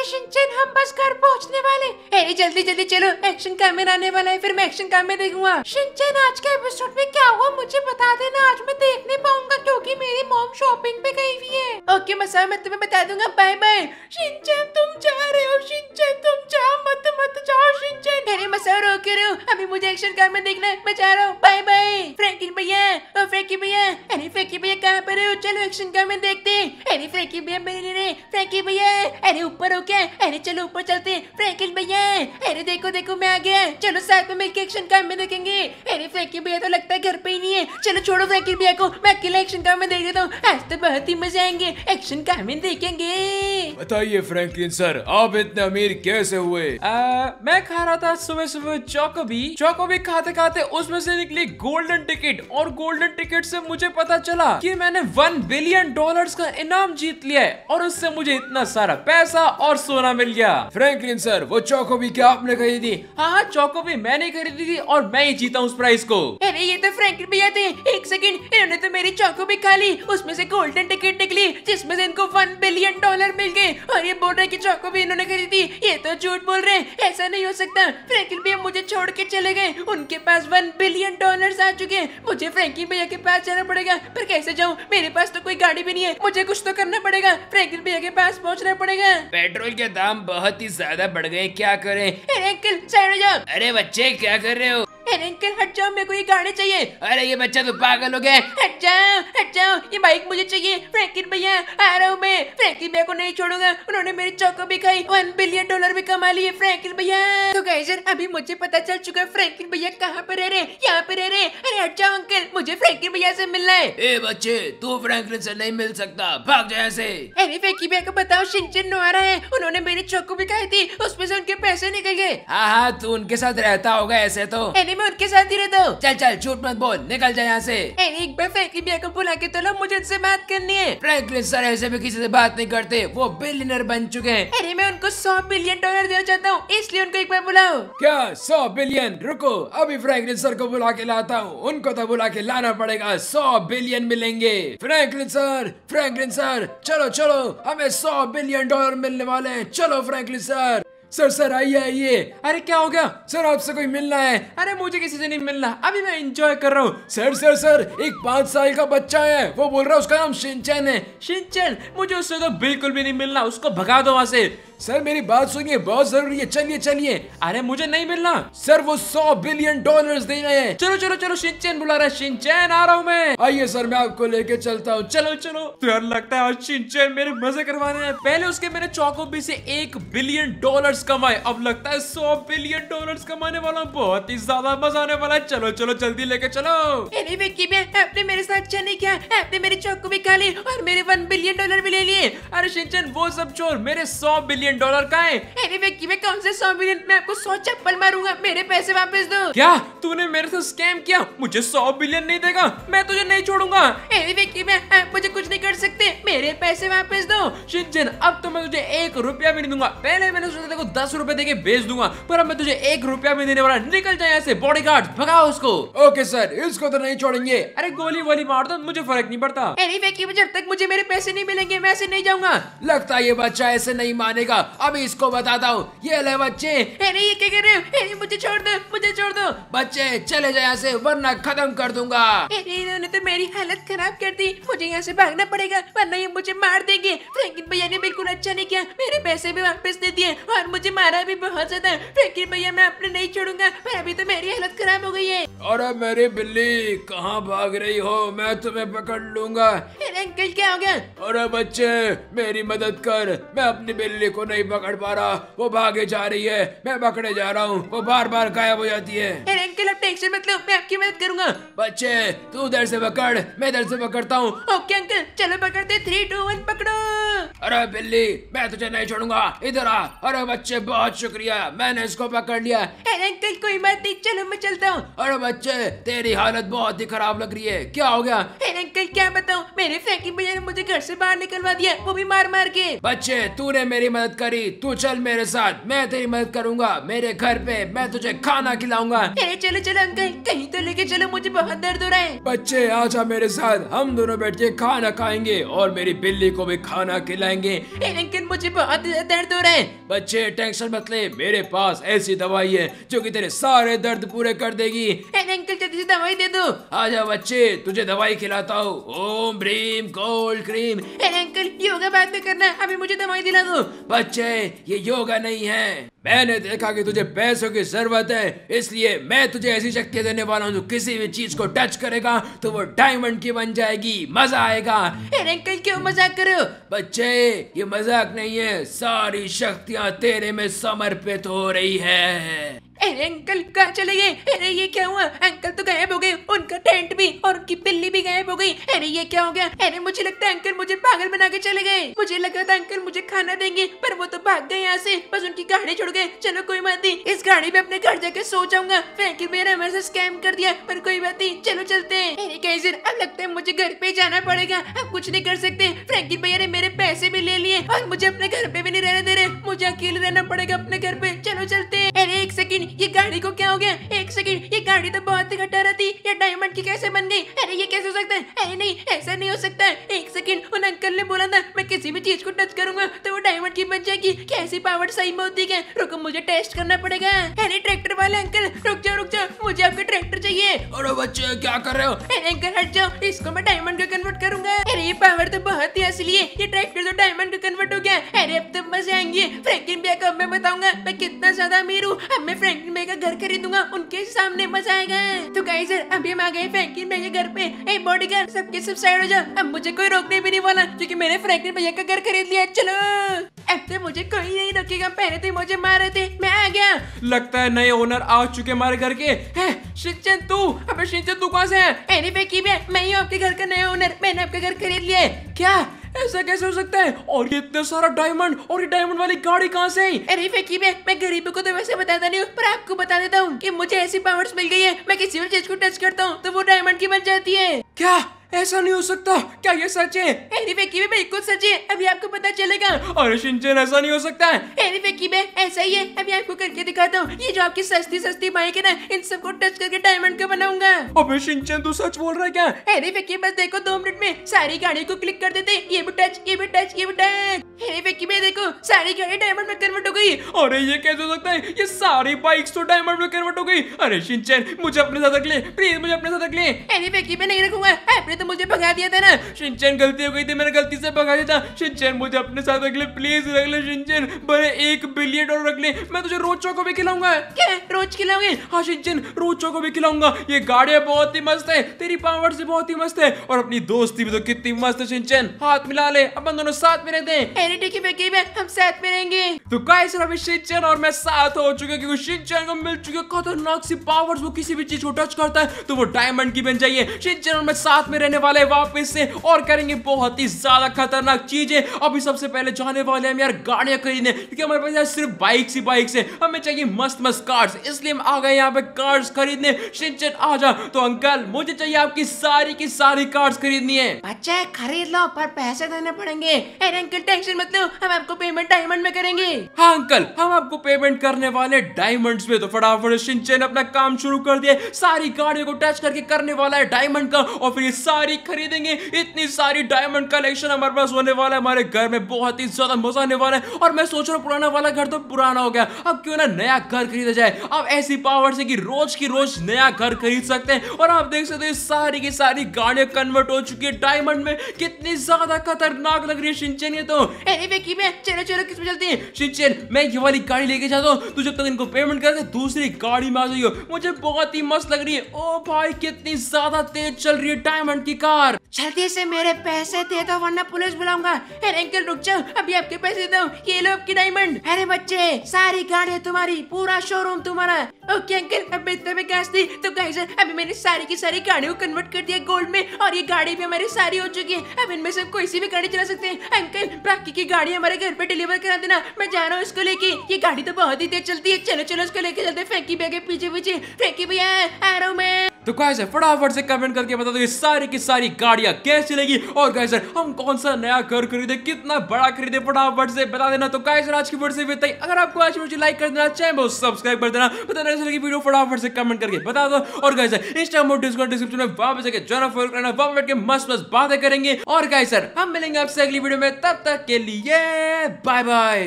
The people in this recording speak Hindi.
स्टेशन चल हम बस घर पहुंचने वाले अरे जल्दी जल्दी चलो एक्शन कैमरा आने वाला है फिर मैं एक्शन कैमरे देखूंगा शिनचैन आज के एपिसोड में क्या हुआ मुझे बता देना आज मैं देख नहीं पाऊंगा क्योंकि मेरी मॉम शॉपिंग पे गई हुई है ओके मसा मैं तुम्हें बता दूंगा बाय बाय शिनचैन तुम जा रहे हो शिनचैन तुम जाओ मत मत जाओ शिनचैन अरे सर रो के रहो अभी मुझे एक्शन कार में देखना है मैं जा रहा हूँ बाय बाय फ्रेंकी भैया ओ फ्रैंकी भैया अरे फ्रेंकी भैया कहाँ पर हो चलो एक्शन कार में देखते अरे फ्रेंकी भैया मेरे लिए फ्रेंकी भैया अरे ऊपर हो क्या अरे चलो ऊपर चलते फ्रैंकिन भैया अरे देखो देखो मैं आ गया चलो साथ में मिलकर एक्शन कार में देखेंगे अरे फ्रेंकी भैया तो लगता है घर पे ही नहीं है चलो छोड़ो फ्रेंकी भैया को मैं अकेले एक्शन कार में देख देता हूँ आज तो बहुत ही मजा आएंगे एक्शन कार में देखेंगे बताइए फ्रैंकलिन सर आप इतने अमीर कैसे हुए आ, मैं खा रहा था सुबह इस चौकोबी चौकोबी खाते खाते उसमें से निकली गोल्डन टिकट और गोल्डन टिकट से मुझे पता चला कि मैंने वन बिलियन डॉलर्स का इनाम जीत लिया है और उससे मुझे इतना सारा पैसा और सोना मिल गया फ्रेंकलिन सर वो चौकोबी क्या आपने खरीदी हाँ हाँ चौकोबी मैंने खरीदी थी और मैं ही जीता उस प्राइस को अरे ये तो फ्रेंकलिन भैया थे एक सेकेंड इन्होंने तो मेरी चौकोबी खा ली उसमें से गोल्डन टिकट निकली जिसमे से इनको वन बिलियन डॉलर मिल गए और ये बोल रहे की चौकोबी इन्होंने खरीदी ये तो झूठ बोल रहे ऐसा नहीं हो सकता फ्रैंकलिन भी मुझे छोड़ के चले गए उनके पास वन बिलियन डॉलर आ चुके हैं मुझे फ्रेंकी भैया के पास जाना पड़ेगा पर कैसे जाऊँ मेरे पास तो कोई गाड़ी भी नहीं है मुझे कुछ तो करना पड़ेगा फ्रेंकी भैया के पास पहुँचना पड़ेगा पेट्रोल के दाम बहुत ही ज्यादा बढ़ गए क्या करे अंकल जाओ अरे बच्चे क्या कर रहे हो अरे अंकल हट जाओ मेरे को ये गाड़ी चाहिए अरे ये बच्चा तो पागल हो गया हट जाओ हट जाओ ये बाइक मुझे चाहिए फ्रैंकिन भैया आ रहा हूँ मैं फ्रैंकिन भैया को नहीं छोड़ूंगा उन्होंने मेरी चौको भी खाई वन बिलियन डॉलर भी कमा लिए फ्रैंकिन भैया तो गाइजर अभी मुझे पता चल चुका है फ्रैंकिन भैया कहाँ पर रह रहे यहाँ पे रह रहे अरे हट जाओ मुझे फ्रेंकी भैया से मिलना है ए बच्चे तू फ्रैंकलिन से नहीं मिल सकता भाग जाए ऐसे अरे फ्रेंकी भैया को बताओ शिनचन नोहारा है उन्होंने मेरी चौकू भी खाई थी उसमें से उनके पैसे निकल गए हाँ हाँ तू उनके साथ रहता होगा ऐसे तो अरे मैं उनके साथ ही रहता हूँ चल चल झूठ मत बोल निकल जाए यहाँ से अरे एक बार फ्रेंकी भैया को बुला के तो लो मुझे उनसे बात करनी है फ्रैंकलिन सर ऐसे भी किसी से बात नहीं करते वो बिलियनर बन चुके हैं अरे मैं उनको सौ बिलियन डॉलर देना चाहता हूँ इसलिए उनको एक बार बुलाओ क्या सौ बिलियन रुको अभी फ्रैंकलिन सर को बुला के लाता हूँ उनको तो बुला के ला जाना पड़ेगा सौ बिलियन मिलेंगे फ्रैंकलिन सर फ्रैंकलिन सर चलो चलो हमें सौ बिलियन डॉलर मिलने वाले हैं चलो फ्रैंकलिन सर सर सर आइए आइए अरे क्या हो गया सर आपसे कोई मिलना है अरे मुझे किसी से नहीं मिलना अभी मैं एंजॉय कर रहा हूँ सर सर सर एक पाँच साल का बच्चा है वो बोल रहा है उसका नाम शिंचन है शिंचन मुझे उससे तो बिल्कुल भी नहीं मिलना उसको भगा दो वहां से सर मेरी बात सुनिए बहुत जरूरी है चलिए चलिए अरे मुझे नहीं मिलना सर वो सौ बिलियन डॉलर दे रहे हैं चलो चलो चलो सिंचन बुला रहा है सिंचन आ रहा हूँ मैं आइए सर मैं आपको लेके चलता हूँ चलो चलो डर तो लगता है आज मेरे मजे करवाने हैं पहले उसके मैंने चौकोबी से एक बिलियन डॉलर कमाए अब लगता है सौ बिलियन डॉलर कमाने वाला बहुत ही ज्यादा मजा आने वाला है चलो चलो जल्दी लेके चलो आपने मेरे साथ अच्छा नहीं किया आपने मेरे चौकोबी खा ली और मेरे वन बिलियन डॉलर भी ले लिए अरे सिंचन वो सब चोर मेरे सौ बिलियन मिलियन डॉलर का है अरे व्यक्ति मैं कौन से सौ मिलियन मैं आपको सौ चप्पल मारूंगा मेरे पैसे वापस दो क्या तूने मेरे से स्कैम किया मुझे सौ बिलियन नहीं देगा मैं तुझे नहीं छोड़ूंगा अरे विक्की मैं मुझे कुछ नहीं कर सकता पैसे वापस दो शिनचैन अब तो मैं तुझे एक रुपया भी नहीं दूंगा पहले मैंने सोचा देखो दस रुपए देके भेज दूंगा पर अब मैं तुझे एक रुपया भी देने वाला निकल जाए ऐसे बॉडी गार्ड भगाओ उसको ओके सर इसको तो नहीं छोड़ेंगे अरे गोली वोली मार दो मुझे फर्क नहीं पड़ता जब तक मुझे मेरे पैसे नहीं मिलेंगे मैं ऐसे नहीं जाऊंगा लगता है ये बच्चा ऐसे नहीं मानेगा अभी इसको बताता हूँ ये ले बच्चे ये क्या रहे हो मुझे छोड़ दो मुझे छोड़ दो बच्चे चले जाए ऐसे वरना खत्म कर दूंगा इन्होंने तो मेरी हालत खराब कर दी मुझे यहाँ से भागना पड़ेगा वरना ये मुझे मार देंगे फ्रैंकिन भैया ने बिल्कुल अच्छा नहीं किया मेरे पैसे भी वापस दे दिए और मुझे मारा भी बहुत ज्यादा फ्रैंकिन भैया मैं अपने नहीं छोड़ूंगा पर अभी तो मेरी हालत खराब हो गई है अरे मेरी बिल्ली कहाँ भाग रही हो मैं तुम्हें पकड़ लूंगा मेरे अंकल क्या हो गया अरे बच्चे मेरी मदद कर मैं अपनी बिल्ली को नहीं पकड़ पा रहा वो भागे जा रही है मैं पकड़े जा रहा हूँ वो बार बार गायब हो जाती है मेरे अंकल अब टेंशन मत लो मैं आपकी मदद करूंगा बच्चे तू उधर से पकड़ मैं इधर से पकड़ता हूँ ओके चलो पकड़ते थ्री टू वन पकड़ो अरे बिल्ली मैं तुझे नहीं छोड़ूंगा इधर आ अरे बच्चे बहुत शुक्रिया मैंने इसको पकड़ लिया अरे अंकल कोई बात नहीं चलो मैं चलता हूँ अरे बच्चे तेरी हालत बहुत ही खराब लग रही है क्या हो गया अरे अंकल क्या बताऊँ मेरे फैकी भैया ने मुझे घर से बाहर निकलवा दिया वो भी मार मार के बच्चे तूने मेरी मदद करी तू चल मेरे साथ मैं तेरी मदद करूंगा मेरे घर पे मैं तुझे खाना खिलाऊंगा अरे चलो चलो अंकल कहीं तो लेके चलो मुझे बहुत दर्द हो रहा है बच्चे आजा मेरे साथ हम दोनों बैठ के खाना खाना खाएंगे और मेरी बिल्ली को भी खाना खिलाएंगे लेकिन मुझे बहुत दर्द हो रहा है बच्चे टेंशन मत ले मेरे पास ऐसी दवाई है जो कि तेरे सारे दर्द पूरे कर देगी अंकल तुझे दवाई दे दो आजा बच्चे तुझे दवाई खिलाता हूँ ओम ब्रीम कोल्ड क्रीम अंकल योगा बात में करना अभी मुझे दवाई दिला दो बच्चे ये योगा नहीं है मैंने देखा कि तुझे पैसों की जरूरत है इसलिए मैं तुझे ऐसी शक्ति देने वाला हूँ जो किसी भी चीज को टच करेगा तो वो डायमंड की बन जाएगी मजा आएगा अंकल क्यों मजाक करो बच्चे ये मजाक नहीं है सारी शक्तियाँ क्या तेरे में समर्पित हो रही है अरे अंकल कहा चले गए अरे ये क्या हुआ अंकल तो गायब हो गए उनका टेंट भी और उनकी बिल्ली भी हो गई अरे ये क्या हो गया अरे मुझे लगता है अंकल मुझे पागल बना के चले गए मुझे लगा था अंकल मुझे खाना देंगे पर वो तो भाग गए यहाँ से बस उनकी गाड़ी छोड़ गए चलो कोई बात नहीं इस गाड़ी में अपने घर जाके सो जाऊंगा फ्रैंकी मेरा हमारे से स्कैम कर दिया पर कोई बात नहीं चलो चलते हैं अब लगता है मुझे घर पे जाना पड़ेगा अब कुछ नहीं कर सकते फ्रैंकी भैया ने मेरे पैसे भी ले लिए और मुझे अपने घर पे भी नहीं रहने दे रहे मुझे अकेले रहना पड़ेगा अपने घर पे चलो चलते हैं अरे एक सेकंड ये गाड़ी को क्या हो गया एक सेकंड ये गाड़ी तो बहुत ही घटा रहती ये डायमंड की कैसे बन गई अरे ये कैसे हो सकता है नहीं ऐसा नहीं हो सकता एक सेकेंड उन अंकल ने बोला था मैं किसी भी चीज को टच करूंगा तो वो डायमंड की बच जाएगी कैसी पावर सही में होती है रुको मुझे टेस्ट करना पड़ेगा अरे ट्रैक्टर वाले अंकल रुक जाओ रुक जाओ मुझे आपका ट्रैक्टर चाहिए अरे बच्चे क्या कर रहे हो अंकल हट जाओ इसको मैं डायमंड कन्वर्ट करूंगा अरे ये पावर तो बहुत ही असली है ये ट्रैक्टर तो डायमंड कन्वर्ट हो गया अरे अब तो मजे आएंगे फ्रेंकिन भैया को मैं बताऊंगा मैं कितना ज्यादा अमीर हूँ अब मैं फ्रेंकिन भैया का घर खरीदूंगा उनके सामने मजा आएगा तो सर अभी हम आ गए फ्रैंकिन भैया घर पे बॉडी लेकर सबके सब साइड हो जाओ अब मुझे कोई रोकने भी नहीं वाला क्योंकि मैंने फ्रैंकलिन भैया का घर खरीद लिया चलो अब तो मुझे कोई नहीं रोकेगा पहले तो मुझे मारे थे मैं आ गया लगता है नए ओनर आ चुके हमारे घर के शिनचन तू अबे शिनचन तू कौन सा है पे की मैं ही आपके घर का नया ओनर मैंने आपका घर खरीद लिया क्या ऐसा कैसे हो सकता है और ये इतना सारा डायमंड और ये डायमंड वाली गाड़ी कहाँ से है अरे फेकी मैं मैं गरीबों को तो वैसे बताता नहीं हूँ पर आपको बता देता हूँ कि मुझे ऐसी पावर्स मिल गई है मैं किसी भी चीज को टच करता हूँ तो वो डायमंड की बन जाती है Yeah. ऐसा नहीं हो सकता क्या ये सच है अरे वेकी में बिल्कुल सच है अभी आपको पता चलेगा अरे शिनचैन ऐसा नहीं हो सकता है अरे वेकी में ऐसा ही है अभी आपको करके दिखाता हूँ ये जो आपकी सस्ती सस्ती बाइक है ना इन सबको टच करके डायमंड का बनाऊंगा अबे शिनचैन तू सच बोल रहा है क्या अरे वेकी बस देखो दो मिनट में सारी गाड़ी को क्लिक कर देते ये भी टच ये भी टच ये भी टच अरे वेकी में देखो सारी गाड़ी डायमंड में कन्वर्ट हो गई अरे ये कैसे हो सकता है ये सारी बाइक तो डायमंड में कन्वर्ट हो गई अरे शिनचैन मुझे अपने साथ रख ले प्लीज मुझे अपने साथ रख ले अरे वेकी में नहीं रखूंगा तो मुझे भगा दिया था ना सिंचन गलती हो गई थी मैंने गलती से भगा दिया था सिंचन मुझे अपने साथ रख ले प्लीज रख ले सिंचन बड़े एक बिलियन डॉलर रख ले मैं तुझे रोज चौको भी खिलाऊंगा क्या रोज खिलाऊंगी हाँ सिंचन रोज चौको भी खिलाऊंगा ये गाड़िया बहुत ही मस्त है तेरी पावर से बहुत ही मस्त है और अपनी दोस्ती भी तो कितनी मस्त है सिंचन हाथ मिला ले अपन दोनों साथ में रहते हैं हम साथ में रहेंगे तो कैसे अभी सिंचन और मैं साथ हो चुके क्योंकि सिंचन को मिल चुके खतरनाक सी पावर्स वो किसी भी चीज को टच करता है तो वो डायमंड की बन जाइए शिनचैन और मैं साथ में रहने रहने वाले वापस से और करेंगे बहुत ही ज्यादा खतरनाक चीजें अभी सबसे पहले जाने वाले हम यार गाड़ियां खरीदने क्योंकि हमारे पास यार सिर्फ बाइक ही बाइक से हमें चाहिए मस्त मस्त कार्स इसलिए हम आ गए यहाँ पे कार्स खरीदने शिनचन आ जा तो अंकल मुझे चाहिए आपकी सारी की सारी कार्स खरीदनी है अच्छा खरीद लो पर पैसे देने पड़ेंगे अंकल टेंशन मत लो हम आपको पेमेंट डायमंड में करेंगे हाँ अंकल हम आपको पेमेंट करने वाले डायमंड्स में तो फटाफट शिनचन अपना काम शुरू कर दिया सारी गाड़ियों को टच करके करने वाला है डायमंड का और फिर ये सारी सारी खरीदेंगे इतनी सारी डायमंड कलेक्शन हमारे पास होने वाला है हमारे घर में बहुत ही ज्यादा मजा आने वाला है और मैं सोच रहा हूँ पुराना वाला घर तो पुराना हो गया अब क्यों ना नया घर खरीदा जाए अब ऐसी पावर से कि रोज की रोज नया घर खरीद सकते हैं और आप देख सकते हो सारी की सारी गाड़ियां कन्वर्ट हो चुकी है डायमंड में कितनी ज्यादा खतरनाक लग रही है सिंचन ये तो चलो चलो किस में चलती है सिंचन मैं ये वाली गाड़ी लेके जाता हूँ तू जब तक इनको पेमेंट करके दूसरी गाड़ी में आ जाइयो मुझे बहुत ही मस्त लग रही है ओ भाई कितनी ज्यादा तेज चल रही है डायमंड की कार जल्दी से मेरे पैसे दे दो वरना पुलिस बुलाऊंगा अरे अंकल रुक जाओ अभी आपके पैसे दो ये लो आपकी डायमंड अरे बच्चे सारी गाड़ी तुम्हारी पूरा शोरूम तुम्हारा ओके अंकल अब इतने में कैश थी तो गाइस अभी मैंने सारी की सारी गाड़ियों को कन्वर्ट कर दिया गोल्ड में और ये गाड़ी भी हमारी सारी हो चुकी है अब इनमें से कोई सी भी गाड़ी चला सकते हैं अंकल बाकी की गाड़ी हमारे घर पे डिलीवर करा देना मैं जा रहा हूँ इसको लेके ये गाड़ी तो बहुत ही तेज चलती है चलो चलो इसको लेके चलते फैंकी भैया के पीछे पीछे फैंकी भैया आ रहा हूँ मैं तो सर फटाफट से कमेंट करके बता दो ये सारी की सारी गाड़ियां कैसी लगी और सर हम कौन सा नया घर खरीदे कितना बड़ा खरीदे फटाफट से बता देना तो सर आज की वीडियो से बताई अगर आपको आज वीडियो लाइक कर देना चैनल सब्सक्राइब कर देना बता देना लगी वीडियो फटाफट से कमेंट करके बता दो और गाइस इंस्टाग्राम और डिस्कॉर्ड डिस्क्रिप्शन में वापस जाकर ज्वाइन फॉलो करना वहां बैठ के मस्त मस्त बातें करेंगे और सर हम मिलेंगे आपसे अगली वीडियो में तब तक के लिए बाय बाय